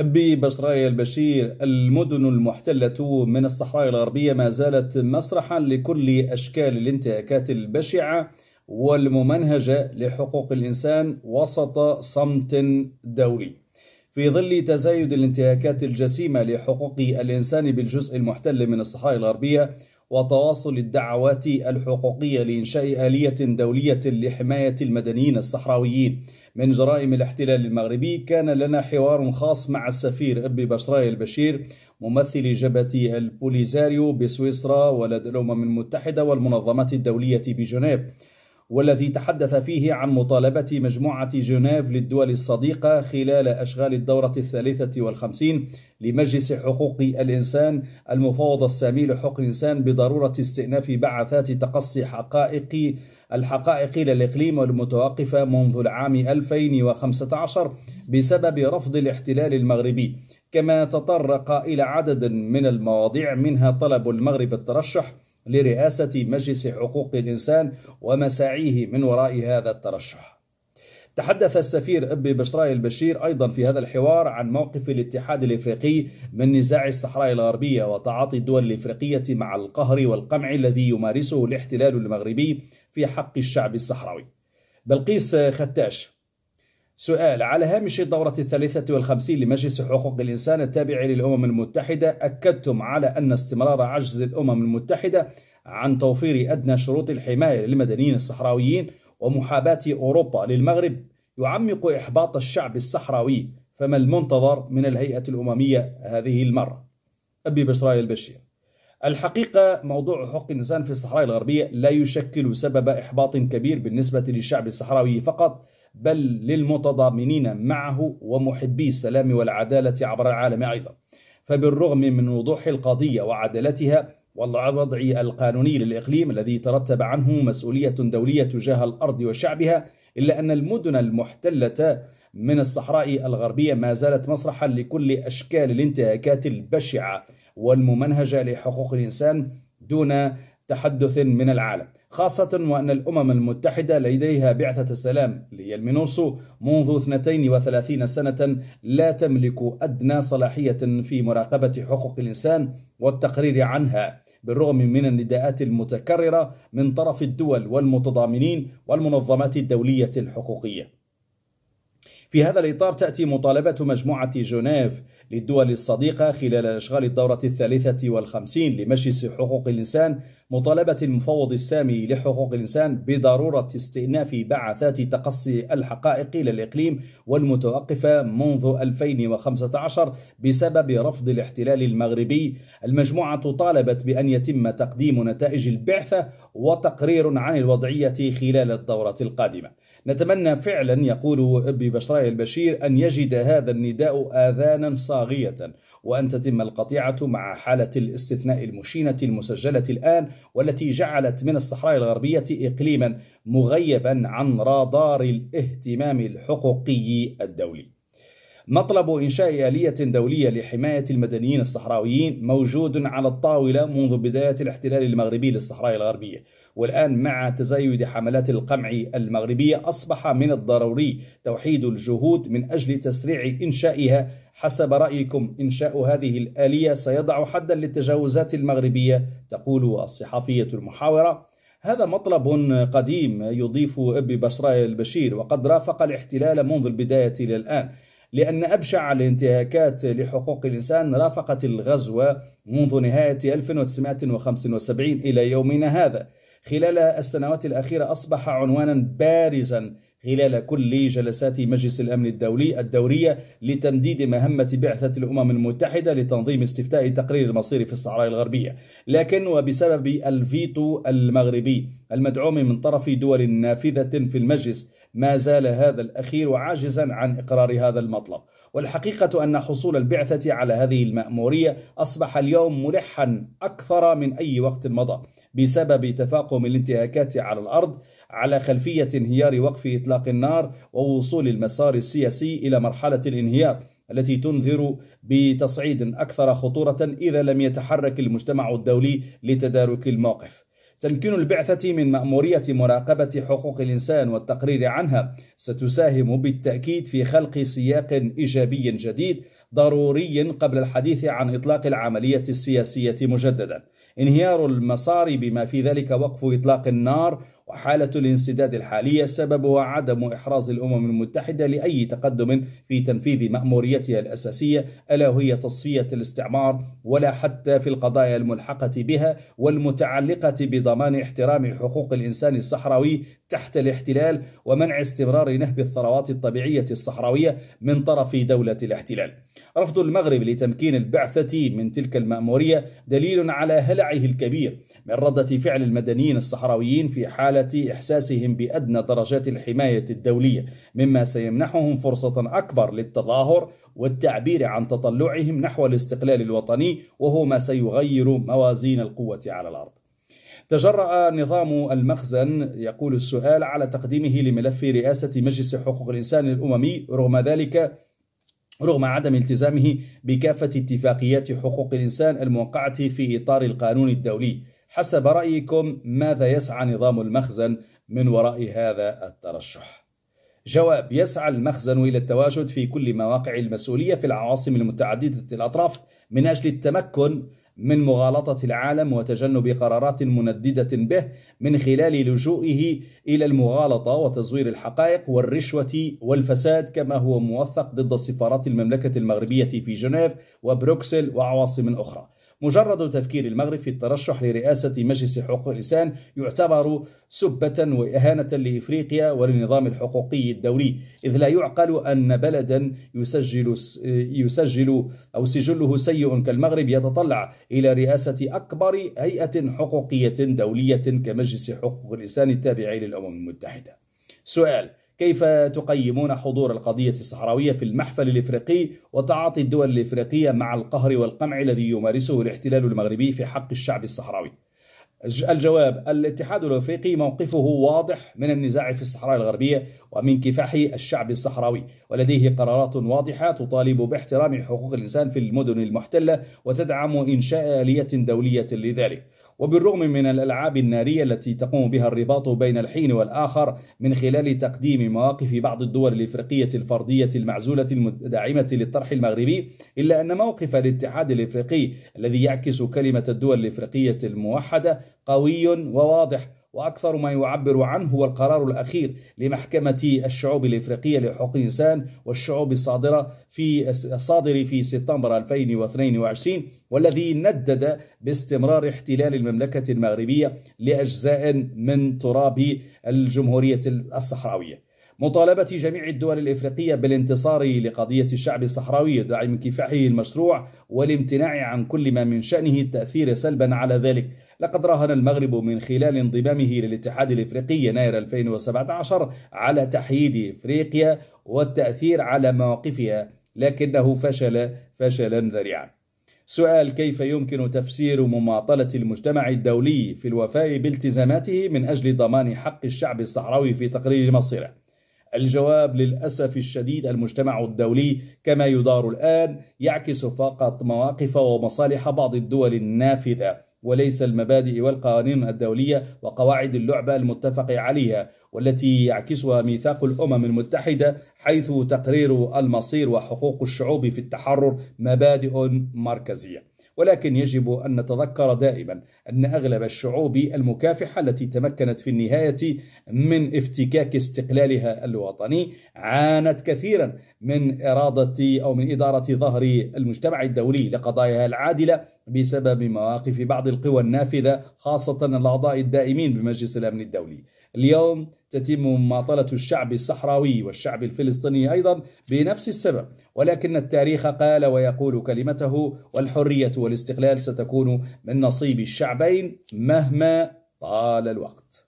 ببشرايا البشير المدن المحتلة من الصحراء الغربية ما زالت مسرحا لكل أشكال الانتهاكات البشعة والممنهجة لحقوق الإنسان وسط صمت دولي في ظل تزايد الانتهاكات الجسيمة لحقوق الإنسان بالجزء المحتل من الصحراء الغربية وتواصل الدعوات الحقوقية لإنشاء آلية دولية لحماية المدنيين الصحراويين من جرائم الاحتلال المغربي كان لنا حوار خاص مع السفير أبي بشراي البشير ممثل جبهة البوليزاريو بسويسرا ولدى الأمم المتحدة والمنظمات الدولية بجنيف والذي تحدث فيه عن مطالبة مجموعة جنيف للدول الصديقة خلال أشغال الدورة الثالثة والخمسين لمجلس حقوق الإنسان المفوض السامي لحقوق الإنسان بضرورة استئناف بعثات تقصي حقائق الحقائق للإقليم المتوقفة منذ العام 2015 بسبب رفض الاحتلال المغربي كما تطرق إلى عدد من المواضيع منها طلب المغرب الترشح لرئاسة مجلس حقوق الإنسان ومساعيه من وراء هذا الترشح تحدث السفير أبي بشراي البشير أيضا في هذا الحوار عن موقف الاتحاد الإفريقي من نزاع الصحراء الغربية وتعاطي الدول الإفريقية مع القهر والقمع الذي يمارسه الاحتلال المغربي في حق الشعب الصحراوي بلقيس ختاش سؤال على هامش الدورة الثالثة والخمسين لمجلس حقوق الإنسان التابع للأمم المتحدة أكدتم على أن استمرار عجز الأمم المتحدة عن توفير أدنى شروط الحماية للمدنيين الصحراويين ومحاباة أوروبا للمغرب يعمق إحباط الشعب الصحراوي فما المنتظر من الهيئة الأممية هذه المرة؟ أبي بشراي البشير الحقيقة موضوع حقوق الإنسان في الصحراء الغربية لا يشكل سبب إحباط كبير بالنسبة للشعب الصحراوي فقط بل للمتضامنين معه ومحبي السلام والعدالة عبر العالم أيضا فبالرغم من وضوح القضية وعدالتها والوضع القانوني للإقليم الذي ترتب عنه مسؤولية دولية تجاه الأرض وشعبها إلا أن المدن المحتلة من الصحراء الغربية ما زالت مسرحا لكل أشكال الانتهاكات البشعة والممنهجة لحقوق الإنسان دون تحدث من العالم خاصة وأن الأمم المتحدة لديها بعثة السلام اللي هي المينوسو منذ 32 سنة لا تملك أدنى صلاحية في مراقبة حقوق الإنسان والتقرير عنها بالرغم من النداءات المتكررة من طرف الدول والمتضامنين والمنظمات الدولية الحقوقية في هذا الإطار تأتي مطالبة مجموعة جنيف للدول الصديقة خلال أشغال الدورة الثالثة والخمسين لمجلس حقوق الإنسان مطالبة المفوض السامي لحقوق الإنسان بضرورة استئناف بعثات تقصي الحقائق إلى الإقليم والمتوقفة منذ 2015 بسبب رفض الاحتلال المغربي المجموعة طالبت بأن يتم تقديم نتائج البعثة وتقرير عن الوضعية خلال الدورة القادمة نتمنى فعلا يقول ابي بشراي البشير أن يجد هذا النداء آذانا صاغية وأن تتم القطيعة مع حالة الاستثناء المشينة المسجلة الآن والتي جعلت من الصحراء الغربية إقليما مغيبا عن رادار الاهتمام الحقوقي الدولي مطلب إنشاء آلية دولية لحماية المدنيين الصحراويين موجود على الطاولة منذ بداية الاحتلال المغربي للصحراء الغربية والآن مع تزايد حملات القمع المغربية أصبح من الضروري توحيد الجهود من أجل تسريع إنشائها حسب رأيكم إنشاء هذه الآلية سيضع حدا للتجاوزات المغربية تقول الصحفية المحاورة هذا مطلب قديم يضيف أبي بشراء البشير وقد رافق الاحتلال منذ البداية إلى الآن لأن أبشع الانتهاكات لحقوق الإنسان رافقت الغزو منذ نهاية 1975 إلى يومنا هذا خلال السنوات الأخيرة أصبح عنوانا بارزا خلال كل جلسات مجلس الأمن الدولي الدورية لتمديد مهمة بعثة الأمم المتحدة لتنظيم استفتاء تقرير المصير في الصحراء الغربية لكن وبسبب الفيتو المغربي المدعوم من طرف دول نافذة في المجلس ما زال هذا الأخير عاجزا عن إقرار هذا المطلب والحقيقة أن حصول البعثة على هذه المأمورية أصبح اليوم ملحا أكثر من أي وقت مضى بسبب تفاقم الانتهاكات على الأرض على خلفية انهيار وقف إطلاق النار ووصول المسار السياسي إلى مرحلة الانهيار التي تنذر بتصعيد أكثر خطورة إذا لم يتحرك المجتمع الدولي لتدارك الموقف تمكين البعثة من مأمورية مراقبة حقوق الإنسان والتقرير عنها ستساهم بالتأكيد في خلق سياق إيجابي جديد ضروري قبل الحديث عن إطلاق العملية السياسية مجددا انهيار المسار بما في ذلك وقف إطلاق النار وحالة الانسداد الحالية سببها عدم إحراز الأمم المتحدة لأي تقدم في تنفيذ مأموريتها الأساسية ألا وهي تصفية الاستعمار ولا حتى في القضايا الملحقة بها والمتعلقة بضمان احترام حقوق الإنسان الصحراوي تحت الاحتلال ومنع استمرار نهب الثروات الطبيعية الصحراوية من طرف دولة الاحتلال. رفض المغرب لتمكين البعثة من تلك المأمورية دليل على هلعه الكبير من ردة فعل المدنيين الصحراويين في حالة حالة إحساسهم بأدنى درجات الحماية الدولية مما سيمنحهم فرصة أكبر للتظاهر والتعبير عن تطلعهم نحو الاستقلال الوطني وهو ما سيغير موازين القوة على الأرض تجرأ نظام المخزن يقول السؤال على تقديمه لملف رئاسة مجلس حقوق الإنسان الأممي رغم ذلك رغم عدم التزامه بكافة اتفاقيات حقوق الإنسان الموقعة في إطار القانون الدولي حسب رأيكم ماذا يسعى نظام المخزن من وراء هذا الترشح؟ جواب يسعى المخزن إلى التواجد في كل مواقع المسؤولية في العواصم المتعددة الأطراف من أجل التمكن من مغالطة العالم وتجنب قرارات منددة به من خلال لجوئه إلى المغالطة وتزوير الحقائق والرشوة والفساد كما هو موثق ضد سفارات المملكة المغربية في جنيف وبروكسل وعواصم أخرى. مجرد تفكير المغرب في الترشح لرئاسة مجلس حقوق الإنسان يعتبر سبة وإهانة لإفريقيا وللنظام الحقوقي الدولي إذ لا يعقل أن بلدا يسجل, يسجل أو سجله سيء كالمغرب يتطلع إلى رئاسة أكبر هيئة حقوقية دولية كمجلس حقوق الإنسان التابع للأمم المتحدة سؤال كيف تقيمون حضور القضية الصحراوية في المحفل الإفريقي وتعاطي الدول الإفريقية مع القهر والقمع الذي يمارسه الاحتلال المغربي في حق الشعب الصحراوي الجواب الاتحاد الافريقي موقفه واضح من النزاع في الصحراء الغربيه ومن كفاح الشعب الصحراوي ولديه قرارات واضحه تطالب باحترام حقوق الانسان في المدن المحتله وتدعم انشاء اليه دوليه لذلك وبالرغم من الألعاب النارية التي تقوم بها الرباط بين الحين والآخر من خلال تقديم مواقف بعض الدول الإفريقية الفردية المعزولة المدعمة للطرح المغربي إلا أن موقف الاتحاد الإفريقي الذي يعكس كلمة الدول الإفريقية الموحدة قوي وواضح وأكثر ما يعبر عنه هو القرار الأخير لمحكمة الشعوب الإفريقية لحقوق الإنسان والشعوب الصادرة في الصادر في سبتمبر 2022 والذي ندد باستمرار احتلال المملكة المغربية لأجزاء من تراب الجمهورية الصحراوية مطالبة جميع الدول الإفريقية بالانتصار لقضية الشعب الصحراوي دعم كفاحه المشروع والامتناع عن كل ما من شأنه التأثير سلبا على ذلك لقد راهن المغرب من خلال انضمامه للاتحاد الإفريقي يناير 2017 على تحييد إفريقيا والتأثير على مواقفها لكنه فشل فشلا ذريعا سؤال كيف يمكن تفسير مماطلة المجتمع الدولي في الوفاء بالتزاماته من أجل ضمان حق الشعب الصحراوي في تقرير مصيره الجواب للأسف الشديد المجتمع الدولي كما يدار الآن يعكس فقط مواقف ومصالح بعض الدول النافذة وليس المبادئ والقوانين الدولية وقواعد اللعبة المتفق عليها والتي يعكسها ميثاق الأمم المتحدة حيث تقرير المصير وحقوق الشعوب في التحرر مبادئ مركزية ولكن يجب أن نتذكر دائما أن أغلب الشعوب المكافحة التي تمكنت في النهاية من افتكاك استقلالها الوطني عانت كثيرا من إرادة أو من إدارة ظهر المجتمع الدولي لقضاياها العادلة بسبب مواقف بعض القوى النافذة خاصة الأعضاء الدائمين بمجلس الأمن الدولي اليوم تتم مماطلة الشعب الصحراوي والشعب الفلسطيني أيضا بنفس السبب ولكن التاريخ قال ويقول كلمته والحرية والاستقلال ستكون من نصيب الشعبين مهما طال الوقت